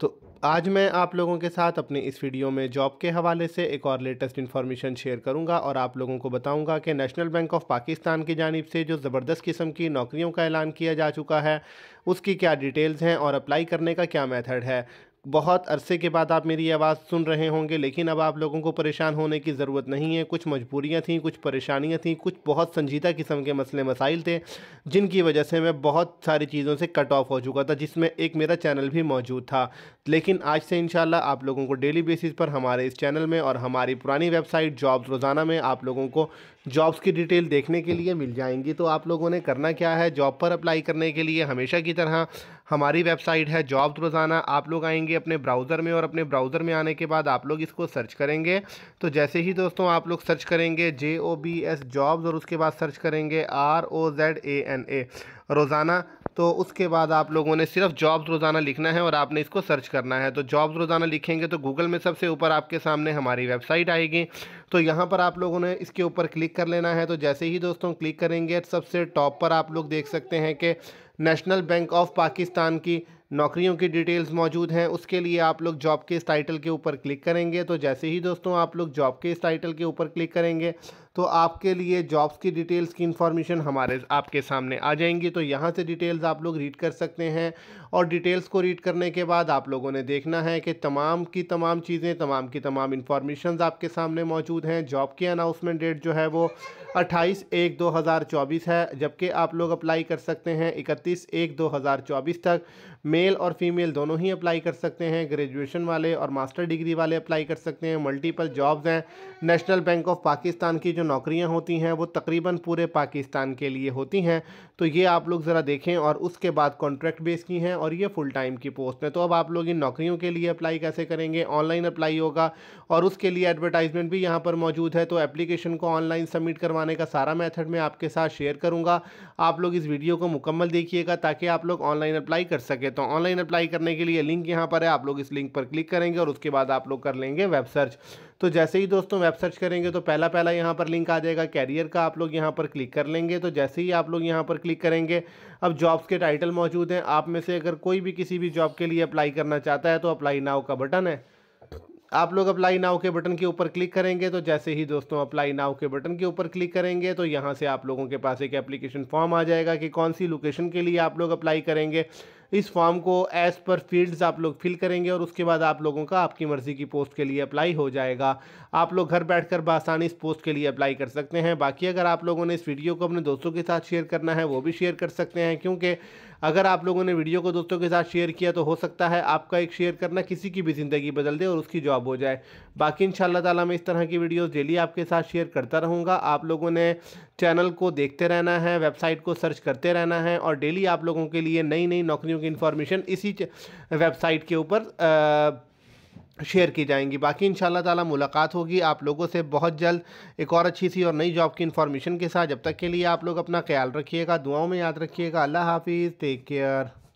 तो आज मैं आप लोगों के साथ अपने इस वीडियो में जॉब के हवाले से एक और लेटेस्ट इन्फॉर्मेशन शेयर करूंगा और आप लोगों को बताऊंगा कि नेशनल बैंक ऑफ पाकिस्तान की जानब से जो ज़बरदस्त किस्म की नौकरियों का ऐलान किया जा चुका है उसकी क्या डिटेल्स हैं और अप्लाई करने का क्या मेथड है बहुत अरसे के बाद आप मेरी आवाज़ सुन रहे होंगे लेकिन अब आप लोगों को परेशान होने की ज़रूरत नहीं है कुछ मजबूरियाँ थी कुछ परेशानियाँ थी कुछ बहुत संजीदा किस्म के मसले मसाइल थे जिनकी वजह से मैं बहुत सारी चीज़ों से कट ऑफ हो चुका था जिसमें एक मेरा चैनल भी मौजूद था लेकिन आज से इन आप लोगों को डेली बेसिस पर हमारे इस चैनल में और हमारी पुरानी वेबसाइट जॉब्स रोज़ाना में आप लोगों को जॉब्स की डिटेल देखने के लिए मिल जाएंगी तो आप लोगों ने करना क्या है जॉब पर अप्लाई करने के लिए हमेशा की तरह हमारी वेबसाइट है जॉब्स रोज़ाना आप लोग आएंगे अपने ब्राउज़र में और अपने ब्राउज़र में आने के बाद आप लोग इसको सर्च करेंगे तो जैसे ही दोस्तों आप लोग सर्च करेंगे J O B S jobs और उसके बाद सर्च करेंगे R O Z A N A रोज़ाना तो उसके बाद आप लोगों ने सिर्फ जॉब्स रोज़ाना लिखना है और आपने इसको सर्च करना है तो जॉब्स रोज़ाना लिखेंगे तो गूगल में सबसे ऊपर आपके सामने हमारी वेबसाइट आएगी तो यहाँ पर आप लोगों ने इसके ऊपर क्लिक कर लेना है तो जैसे ही दोस्तों क्लिक करेंगे सबसे टॉप पर आप लोग देख सकते हैं कि नेशनल बैंक ऑफ पाकिस्तान की नौकरियों की डिटेल्स मौजूद हैं उसके लिए आप लोग जॉब के इस टाइटल के ऊपर क्लिक करेंगे तो जैसे ही दोस्तों आप लोग जॉब के इस टाइटल के ऊपर क्लिक करेंगे तो आपके लिए जॉब्स की डिटेल्स की इन्फॉर्मेशन हमारे आपके सामने आ जाएंगी तो यहाँ से डिटेल्स आप लोग रीड कर सकते हैं और डिटेल्स को रीड करने के बाद आप लोगों ने देखना है कि तमाम की तमाम चीज़ें तमाम की तमाम इन्फॉर्मेशन आपके सामने मौजूद हैं जॉब की अनाउंसमेंट डेट जो है वो अट्ठाईस एक दो हज़ार चौबीस है जबकि आप लोग अप्लाई कर सकते हैं इकतीस एक दो हज़ार चौबीस तक मेल और फीमेल दोनों ही अप्लाई कर सकते हैं ग्रेजुएशन वाले और मास्टर डिग्री वाले अप्लाई कर सकते हैं मल्टीपल जॉब्स हैं नेशनल बैंक ऑफ पाकिस्तान की जो नौकरियां होती हैं वो तकरीबन पूरे पाकिस्तान के लिए होती हैं तो ये आप लोग ज़रा देखें और उसके बाद कॉन्ट्रैक्ट बेस की हैं और ये फुल टाइम की पोस्ट हैं तो अब आप लोग इन नौकरियों के लिए अप्लाई कैसे करेंगे ऑनलाइन अप्लाई होगा और उसके लिए एडवर्टाइजमेंट भी यहाँ पर मौजूद है तो एप्लीकेशन को ऑनलाइन सबमिट करवाने का सारा मैथड मैं आपके साथ शेयर करूँगा आप लोग इस वीडियो को मुकम्मल देखिएगा ताकि आप लोग ऑनलाइन अप्लाई कर सकें तो ऑनलाइन अप्लाई करने के लिए लिंक यहाँ पर है आप लोग इस लिंक पर क्लिक करेंगे और उसके बाद आप लोग कर लेंगे वेब सर्च तो जैसे ही दोस्तों वेब सर्च करेंगे तो पहला पहला यहाँ पर लिंक आ जाएगा कैरियर का आप लोग यहाँ पर क्लिक कर लेंगे तो जैसे ही आप लोग यहाँ पर क्लिक करेंगे अब जॉब्स के टाइटल मौजूद हैं आप में से अगर कोई भी किसी भी जॉब के लिए अप्लाई करना चाहता है तो अप्लाई नाव का बटन है आप लोग अप्लाई नाव के बटन के ऊपर क्लिक करेंगे तो जैसे ही दोस्तों अप्लाई नाव के बटन के ऊपर क्लिक करेंगे तो यहाँ से आप लोगों के पास एक एप्लीकेशन फॉर्म आ जाएगा कि कौन सी लोकेशन के लिए आप लोग अप्लाई करेंगे इस फॉर्म को एज़ पर फील्ड्स आप लोग फिल करेंगे और उसके बाद आप लोगों का आपकी मर्ज़ी की पोस्ट के लिए अप्लाई हो जाएगा आप लोग घर बैठ कर बसानी इस पोस्ट के लिए अप्लाई कर सकते हैं बाकी अगर आप लोगों ने इस वीडियो को अपने दोस्तों के साथ शेयर करना है वो भी शेयर कर सकते हैं क्योंकि अगर आप लोगों ने वीडियो को दोस्तों के साथ शेयर किया तो हो सकता है आपका एक शेयर करना किसी की भी ज़िंदगी बदल दे और उसकी जॉब हो जाए बाकी इन ताला मैं इस तरह की वीडियोस डेली आपके साथ शेयर करता रहूँगा आप लोगों ने चैनल को देखते रहना है वेबसाइट को सर्च करते रहना है और डेली आप लोगों के लिए नई नई नौकरियों की इन्फॉर्मेशन इसी वेबसाइट के ऊपर शेयर की जाएंगी बाकी इन ताला मुलाकात होगी आप लोगों से बहुत जल्द एक और अच्छी सी और नई जॉब की इन्फॉर्मेशन के साथ जब तक के लिए आप लोग अपना ख्याल रखिएगा दुआओं में याद रखिएगा अल्लाह हाफिज़ टेक केयर